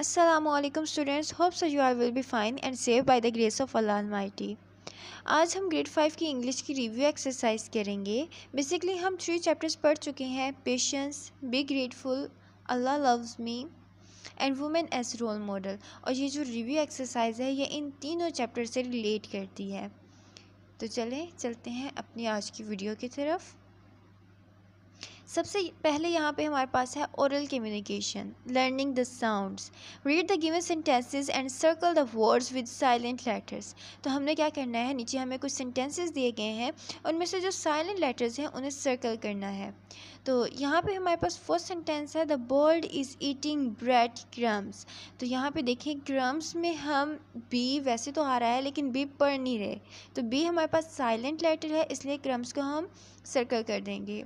Aslam students hope so you are will be fine and safe by the grace of Allah mighty आज हम grade five की English की review exercise करेंगे basically हम three chapters पढ़ चुके हैं patience be grateful Allah loves me and women as role model और ये जो रिव्यू एक्सरसाइज है ये इन तीनों चैप्टर से रिलेट करती है तो चलें चलते हैं अपनी आज की वीडियो की तरफ सबसे पहले यहाँ पे हमारे पास है oral communication learning the sounds read the given sentences and circle the words with silent letters तो हमने क्या करना है नीचे हमें कुछ सेंटेंसेस दिए गए हैं उनमें से जो साइलेंट लेटर्स हैं उन्हें सर्कल करना है तो यहाँ पे हमारे पास फर्स्ट सेंटेंस है the bird is eating bread crumbs तो यहाँ पे देखें क्रम्स में हम बी वैसे तो आ रहा है लेकिन बी पढ़ नहीं रहे तो बी हमारे पास साइलेंट लेटर है इसलिए क्रम्स को हम सर्कल कर देंगे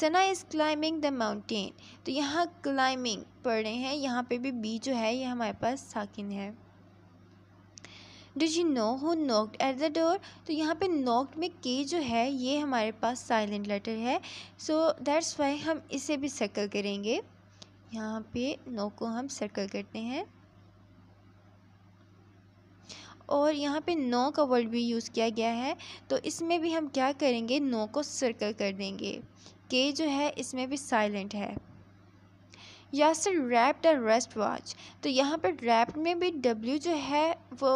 Sana is climbing the mountain तो यहाँ क्लाइंबिंग पढ़ रहे हैं यहाँ पे भी बी जो है ये हमारे पास साकिन है does you know who knock at the door तो यहाँ पे नोक में के जो है ये हमारे पास साइलेंट लेटर है सो दैट्स वाई हम इसे भी सर्कल करेंगे यहाँ पे नो को हम सर्कल करते हैं और यहाँ पे नो का वर्ड भी यूज़ किया गया है तो इसमें भी हम क्या करेंगे नो को सर्कल कर देंगे के जो है इसमें भी साइलेंट है या सर रैप्ड और रेस्ट वॉच तो यहाँ पर रैप्ड में भी डब्ल्यू जो है वो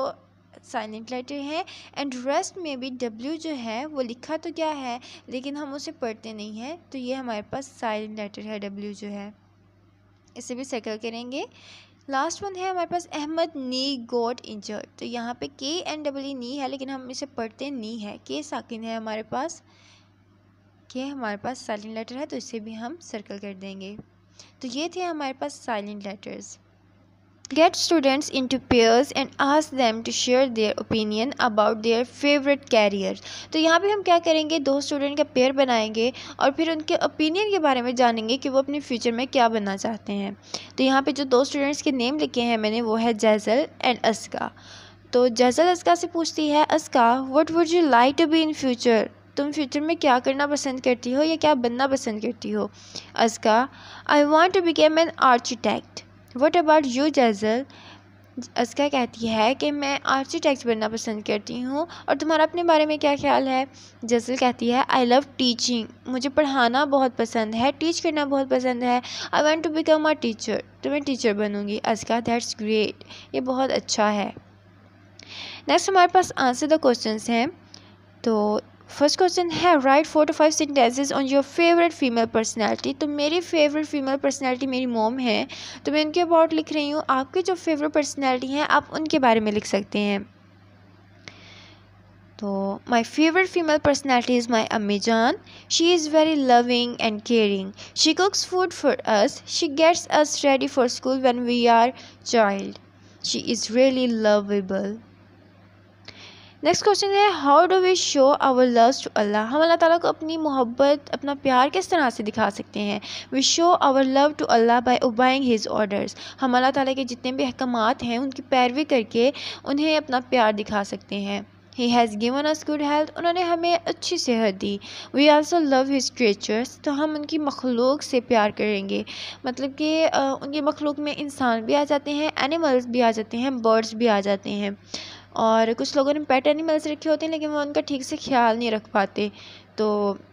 साइलेंट लेटर है एंड रेस्ट में भी डब्ल्यू जो है वो लिखा तो क्या है लेकिन हम उसे पढ़ते नहीं हैं तो ये हमारे पास साइलेंट लेटर है डब्ल्यू जो है इसे भी सर्कल करेंगे लास्ट वन है हमारे पास अहमद नी गॉड इंजर्ड तो यहाँ पे के एन डबल ई नी है लेकिन हम इसे पढ़ते नी है के साकिन है हमारे पास के हमारे पास साइलेंट लेटर है तो इसे भी हम सर्कल कर देंगे तो ये थे हमारे पास silent letters Get students into pairs and ask them to share their opinion about their favorite career. तो यहाँ पे हम क्या करेंगे दो स्टूडेंट का पेयर बनाएंगे और फिर उनके ओपिनियन के बारे में जानेंगे कि वो अपने फ्यूचर में क्या बनना चाहते हैं तो यहाँ पे जो दो स्टूडेंट्स के नेम लिखे हैं मैंने वो है जैजल एंड अस्का तो जैजल अस्का से पूछती है Aska what would you like to be in future तुम फ्यूचर में क्या करना पसंद करती हो या क्या बनना पसंद करती हो Aska I want to become an architect what about you Jazel Aska कहती है कि मैं आर्किटेक्ट बनना पसंद करती हूँ और तुम्हारा अपने बारे में क्या ख्याल है जैसल कहती है आई लव टीचिंग मुझे पढ़ाना बहुत पसंद है टीच करना बहुत पसंद है I want to become a teacher तो मैं टीचर बनूँगी अस्का दैट्स ग्रेट ये बहुत अच्छा है नेक्स्ट हमारे पास आंसर द क्वेश्चन हैं तो फर्स्ट क्वेश्चन है write four to five sentences on your favourite female personality तो मेरी फेवरेट फीमेल पर्सनालिटी मेरी मोम है तो मैं उनके अबाउट लिख रही हूँ आपके जो फेवरेट पर्सनालिटी हैं आप उनके बारे में लिख सकते हैं तो my favourite female personality is my अम्मी जान she is very loving and caring she cooks food for us she gets us ready for school when we are child she is really lovable next question है how do we show our love to Allah हम अल्लाह ताला को अपनी मोहब्बत अपना प्यार किस तरह से दिखा सकते हैं we show our love to Allah by obeying his orders हम अल्लाह ताला के जितने भी अहकाम हैं उनकी पैरवी करके उन्हें अपना प्यार दिखा सकते हैं he has given us good health उन्होंने हमें अच्छी सेहत दी we also love his creatures. तो हम उनकी मखलूक से प्यार करेंगे मतलब कि उनकी मखलूक में इंसान भी आ जाते हैं एनिमल्स भी आ जाते हैं बर्ड्स भी आ जाते हैं और कुछ लोगों ने पेट एनिमल्स रखे होते हैं लेकिन वो उनका ठीक से ख्याल नहीं रख पाते तो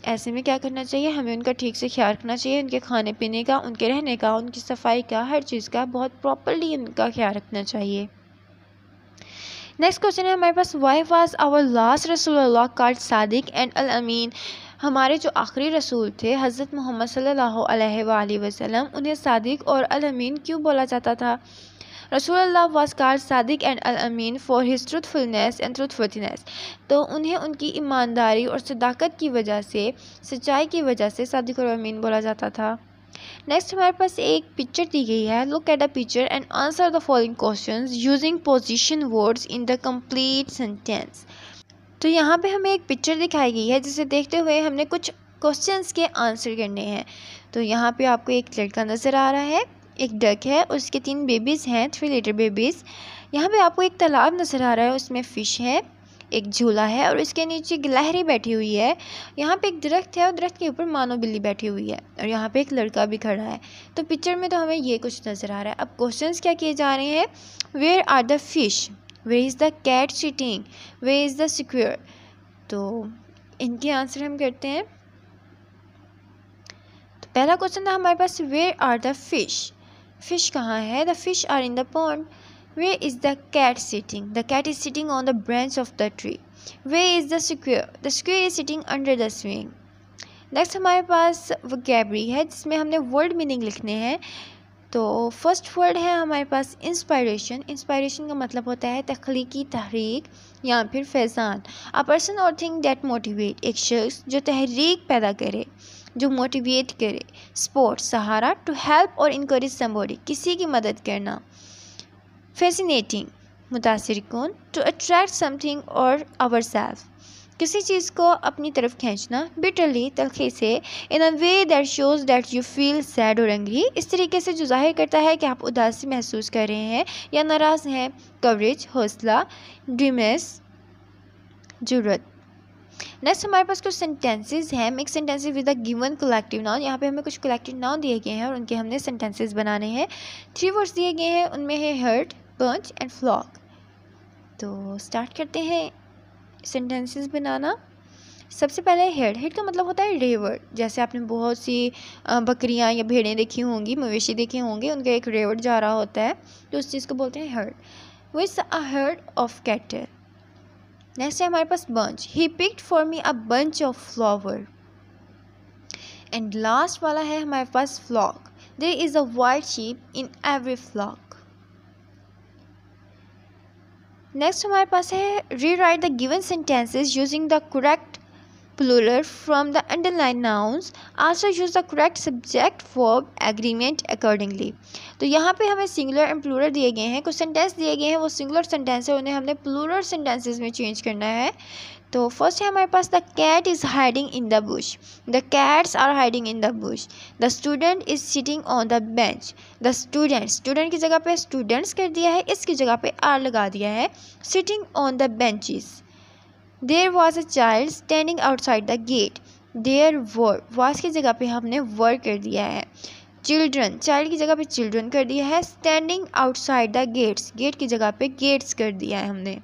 ऐसे में क्या करना चाहिए हमें उनका ठीक से ख्याल रखना चाहिए उनके खाने पीने का उनके रहने का उनकी सफाई का हर चीज़ का बहुत प्रॉपरली उनका ख्याल रखना चाहिए नेक्स्ट क्वेश्चन है हमारे पास वाई वाज आवर लास्ट रसूल कार्ड सादिक एंड अल अमीन हमारे जो आखिरी रसूल थे हज़रत मोहम्मद सल्लल्लाहु अलैहि वसल्लम उन्हें सादिक और अल अमीन क्यों बोला जाता था रसूलुल्लाह वाज कार्ड Sadiq and Al Amin for his truthfulness and truthfulness तो उन्हें उनकी ईमानदारी और सदाकत की वजह से सच्चाई की वजह से सादिक और अमीन बोला जाता था नेक्स्ट हमारे पास एक पिक्चर दी गई है look at a picture and answer the following question using position words in the complete sentence तो यहाँ पे हमें एक पिक्चर दिखाई गई है जिसे देखते हुए हमने कुछ क्वेश्चंस के आंसर करने हैं तो यहाँ पे आपको एक लड़का नज़र आ रहा है एक डक है उसके तीन बेबीज़ हैं थ्री लीटर बेबीज़ यहाँ पे आपको एक तालाब नज़र आ रहा है उसमें फ़िश है एक झूला है और उसके नीचे गिलहरी बैठी हुई है यहाँ पे एक दरख्त है और दरख्त के ऊपर मानो बिल्ली बैठी हुई है और यहाँ पे एक लड़का भी खड़ा है तो पिक्चर में तो हमें ये कुछ नज़र आ रहा है अब क्वेश्चंस क्या किए जा रहे हैं where are the fish where is the cat sitting where is the squirrel तो इनके आंसर हम करते हैं तो पहला क्वेश्चन था हमारे पास where are the fish fish कहाँ है the fish are in the pond where is the cat sitting the cat is sitting on the branch of the tree where is the squirrel the squirrel is sitting under the swing next हमारे पास वो गैबरी है जिसमें हमने word meaning लिखने हैं तो first word है हमारे पास इंस्पायरेशन इंस्पायरेशन का मतलब होता है तख्लीकी तहरीक या फिर फैज़ान a person or thing that motivate एक शख्स जो तहरीक पैदा करे जो मोटिवेट करे स्पोर्ट सहारा टू हेल्प और इनक्रेज समबॉडी किसी की मदद करना फैसिनेटिंग मुतासर कौन to attract something or our self किसी चीज़ को अपनी तरफ खींचना बिटरली तलखी से in a way that shows that you feel sad or angry इस तरीके से जो जाहिर करता है कि आप उदासी महसूस कर रहे हैं या नाराज़ हैं कवरेज हौसला डिमेस जरूरत नेक्स्ट हमारे पास कुछ सेंटेंसेज हैं mix sentences with a given collective noun यहाँ पे हमें कुछ कलेक्टिव नाउन दिए गए हैं और उनके हमने सेंटेंसेज बनाने हैं थ्री वर्ड्स दिए गए हैं उनमें है हर्ट पंच एंड फ्लॉक तो स्टार्ट करते हैं सेंटेंसेस बनाना सबसे पहले हेड हेड का मतलब होता है रेवर्ड जैसे आपने बहुत सी बकरियां या भेड़ें देखी होंगी मवेशी देखे होंगे उनका एक रेवर्ड जा रहा होता है तो उस चीज़ को बोलते हैं herd is a herd of cattle Next time I was bunch. He picked for me a bunch of flower. And last wala hai hamare paas flock. There is a white sheep in every flock. Next हमारे पास है rewrite the given sentences using the correct plural from the underlined nouns also use the correct subject verb agreement accordingly तो यहाँ पे हमें singular and plural दिए गए हैं कुछ सेंटेंस दिए गए हैं वो सिंगुलर सेंटेंस है उन्हें हमने प्लूरल सेंटेंसेज में चेंज करना है तो फर्स्ट है हमारे पास the cat is hiding in the bush the cats are hiding in the bush the student is sitting on the bench the student student की जगह पे स्टूडेंट्स कर दिया है इसकी जगह पे आर लगा दिया है sitting on the benches there was a child standing outside the gate there were was की जगह पे हमने वर कर दिया है चिल्ड्रन चाइल्ड की जगह पे चिल्ड्रन कर दिया है standing outside the gates gate की जगह पे गेट्स कर दिया है हमने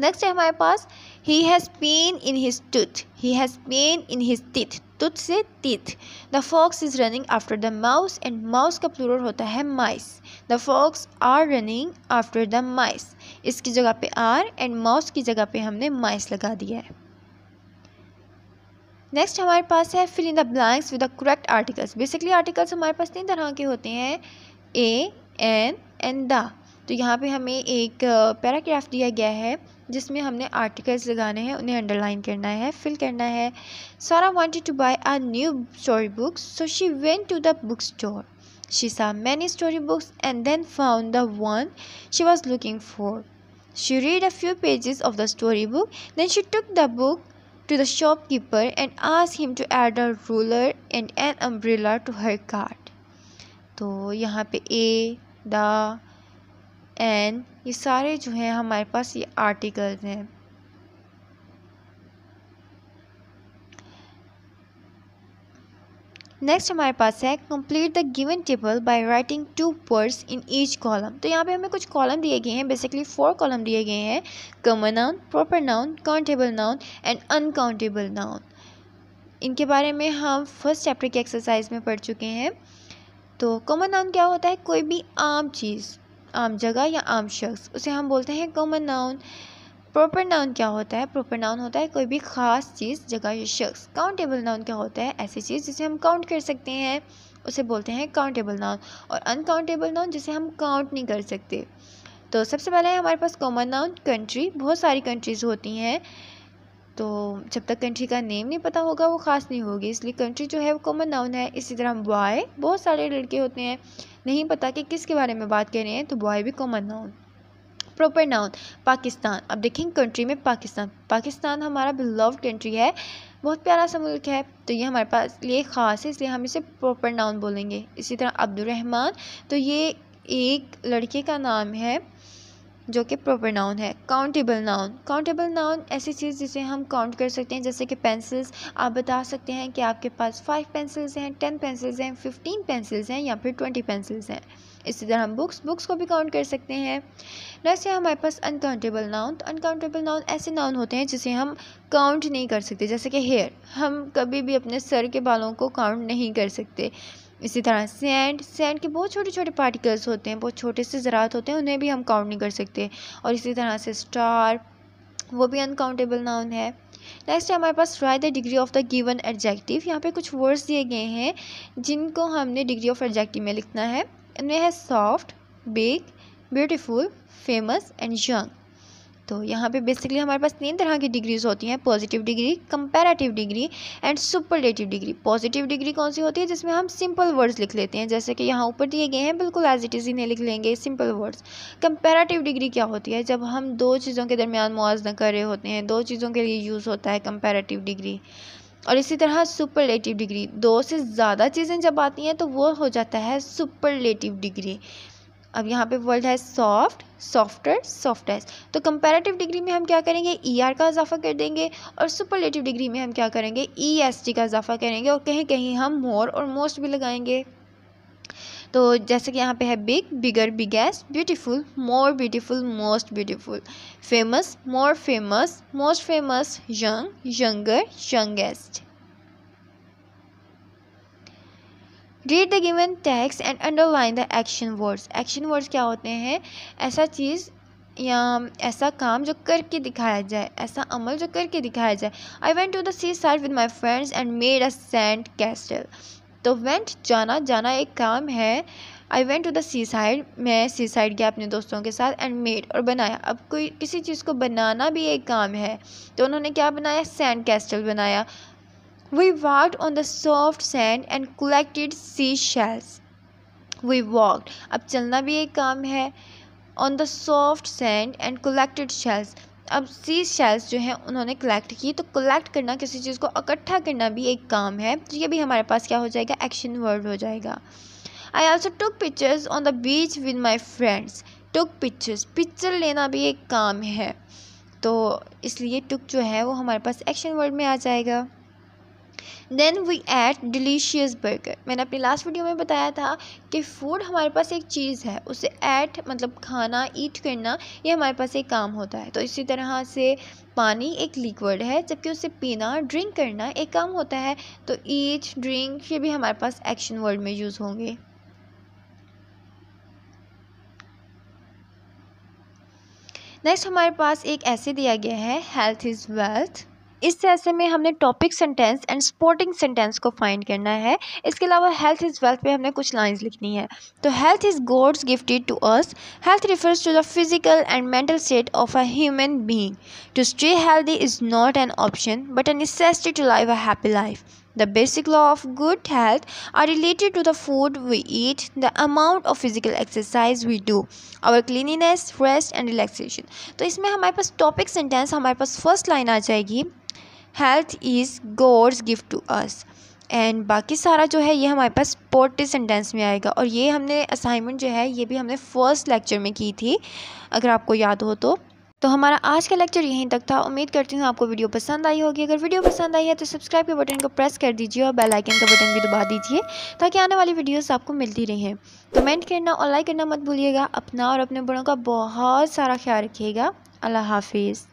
नेक्स्ट है हमारे पास he has pain in his tooth he has pain in his teeth tooth से teeth the fox is running after the mouse and mouse का प्लूरल होता है mice the fox are running after the mice इसकी जगह पे are and mouse की जगह पे हमने माइस लगा दिया है नेक्स्ट हमारे पास है fill in the blanks with the correct articles basically articles हमारे पास तीन तरह के होते हैं ए एन एंड द तो यहाँ पे हमें एक पैराग्राफ दिया गया है जिसमें हमने आर्टिकल्स लगाने हैं उन्हें अंडरलाइन करना है फिल करना है Sara wanted to buy a new story book so she went to the book store She saw many storybooks and then found the one she was looking for. She read a few pages of the storybook, then she took the book to the shopkeeper and asked him to add a ruler and an umbrella to her cart. तो यहाँ पे ए the N ये सारे जो हैं हमारे पास ये articles हैं नेक्स्ट हमारे पास है complete the given table by writing two words in each column तो यहाँ पे हमें कुछ कॉलम दिए गए हैं बेसिकली फोर कॉलम दिए गए हैं common noun proper noun countable noun and uncountable noun इनके बारे में हम फर्स्ट चैप्टर की एक्सरसाइज में पढ़ चुके हैं तो कॉमन नाउन क्या होता है कोई भी आम चीज़ आम जगह या आम शख्स उसे हम बोलते हैं कॉमन नाउन प्रॉपर नाउन क्या होता है प्रॉपर नाउन होता है कोई भी ख़ास चीज़ जगह या शख्स काउंटेबल नाउन क्या होता है ऐसी चीज़ जिसे हम काउंट कर सकते हैं उसे बोलते हैं काउंटेबल नाउन और अनकाउंटेबल नाउन जिसे हम काउंट नहीं कर सकते तो सबसे पहले है हमारे पास कॉमन नाउन कंट्री बहुत सारी कंट्रीज़ होती हैं तो जब तक कंट्री का नेम नहीं पता होगा वो ख़ास नहीं होगी इसलिए कंट्री जो है वो कॉमन नाउन है इसी तरह बॉय बहुत सारे लड़के होते हैं नहीं पता कि किसके बारे में बात कर रहे हैं तो बॉय भी common noun proper noun Pakistan अब देखेंगे कंट्री में पाकिस्तान पाकिस्तान हमारा बिलव कंट्री है बहुत प्यारा सा मुल्क है तो ये हमारे पास लिए ख़ास है इसलिए हम इसे प्रॉपर नाउन बोलेंगे इसी तरह अब्दुलरहमान तो ये एक लड़के का नाम है जो कि प्रॉपर नाउन है काउंटेबल नाउन काउंटेबल नाउन ऐसी चीज़ जिसे हम काउंट कर सकते हैं जैसे कि पेंसिल्स आप बता सकते हैं कि आपके पास फाइव पेंसिल्स हैं टेन पेंसिल्स हैं फिफ्टीन पेंसिल्स हैं या फिर ट्वेंटी पेंसिल्स हैं इसी तरह हम बुक्स बुक्स को भी काउंट कर सकते हैं नैसे हमारे पास अनकाउंटेबल नाउन तो अनकाउंटेबल नाउन ऐसे नाउन होते हैं जिसे हम काउंट नहीं कर सकते जैसे कि हेयर हम कभी भी अपने सर के बालों को काउंट नहीं कर सकते इसी तरह सेंड सेंड के बहुत छोटे छोटे पार्टिकल्स होते हैं बहुत छोटे से ज़रात होते हैं उन्हें भी हम काउंट नहीं कर सकते और इसी तरह से स्टार वो भी अनकाउंटेबल नाउन है नेक्स्ट है हमारे पास write the degree of the given adjective यहाँ पे कुछ वर्ड्स दिए गए हैं जिनको हमने डिग्री ऑफ एडजेक्टिव में लिखना है इनमें है soft big beautiful famous and young तो यहाँ पे बेसिकली हमारे पास तीन तरह की डिग्रीज़ होती हैं positive degree comparative degree and superlative degree positive degree कौन सी होती है जिसमें हम सिंपल वर्ड्स लिख लेते हैं जैसे कि यहाँ ऊपर दिए गए हैं बिल्कुल एज इट इज़ इन्हें लिख लेंगे सिंपल वर्ड्स कंपैरेटिव डिग्री क्या होती है जब हम दो चीज़ों के दरमियान मुआजना कर रहे होते हैं दो चीज़ों के लिए यूज़ होता है कंपेरेटिव डिग्री और इसी तरह सुपरलेटिव डिग्री दो से ज़्यादा चीज़ें जब आती हैं तो वो हो जाता है सुपरलेटिव डिग्री अब यहाँ पे वर्ड है सॉफ्ट सॉफ्टर सॉफ्टेस्ट तो कंपैरेटिव डिग्री में हम क्या करेंगे ई e ER आर का इजाफा कर देंगे और सुपरलेटिव डिग्री में हम क्या करेंगे ई एस टी का इजाफा करेंगे और कहीं कहीं हम मोर और मोस्ट भी लगाएंगे तो जैसे कि यहाँ पे है big bigger biggest beautiful more beautiful most beautiful famous more famous most famous young younger youngest read the given text and underline the action words action words क्या होते हैं ऐसा चीज़ या ऐसा काम जो करके दिखाया जाए ऐसा अमल जो करके दिखाया जाए I went to the seaside with my friends and made a sand castle तो वेंट जाना जाना एक काम है I went to the seaside मैं सी साइड गया अपने दोस्तों के साथ एंड मेड और बनाया अब कोई किसी चीज़ को बनाना भी एक काम है तो उन्होंने क्या बनाया सैंड कैस्टल बनाया We walked on the soft sand and collected seashells. We walked. अब चलना भी एक काम है on the soft sand and collected shells अब सी शेल्स जो हैं उन्होंने कलेक्ट की तो कलेक्ट करना किसी चीज़ को इकट्ठा करना भी एक काम है तो ये भी हमारे पास क्या हो जाएगा एक्शन वर्ड हो जाएगा I also took pictures on the beach with my friends took pictures picture लेना भी एक काम है तो इसलिए टुक जो है वो हमारे पास एक्शन वर्ड में आ जाएगा then we had delicious burger मैंने अपनी लास्ट वीडियो में बताया था कि फूड हमारे पास एक चीज़ है उसे ऐड मतलब खाना ईट करना ये हमारे पास एक काम होता है तो इसी तरह से पानी एक लिक्विड है जबकि उसे पीना ड्रिंक करना एक काम होता है तो ईट ड्रिंक ये भी हमारे पास एक्शन वर्ड में यूज़ होंगे नेक्स्ट हमारे पास एक ऐसे दिया गया है हेल्थ इज़ वेल्थ इस ऐसे में हमने topic sentence and sporting sentence को फाइंड करना है इसके अलावा हेल्थ इज़ वेल्थ पे हमने कुछ लाइंस लिखनी है तो health is God's gifted to us health refers to the physical and mental state of a human being to stay healthy is not an option but a necessity to live a happy life the basic law of good health are related to the food we eat the amount of physical exercise we do our cleanliness rest and relaxation तो इसमें हमारे पास topic sentence हमारे पास first line आ जाएगी health is God's gift to us and बाकी सारा जो है ये हमारे पास पोर्ट्री सेंटेंस में आएगा और ये हमने असाइनमेंट जो है ये भी हमने फ़र्स्ट लेक्चर में की थी अगर आपको याद हो तो तो हमारा आज का लेक्चर यहीं तक था उम्मीद करती हूँ आपको वीडियो पसंद आई होगी अगर वीडियो पसंद आई है तो सब्सक्राइब के बटन को प्रेस कर दीजिए और बेल आइकन का बटन भी दबा दीजिए ताकि आने वाली वीडियोस आपको मिलती रहें कमेंट करना और लाइक करना मत भूलिएगा अपना और अपने बड़ों का बहुत सारा ख्याल रखिएगा अल्लाह हाफिज़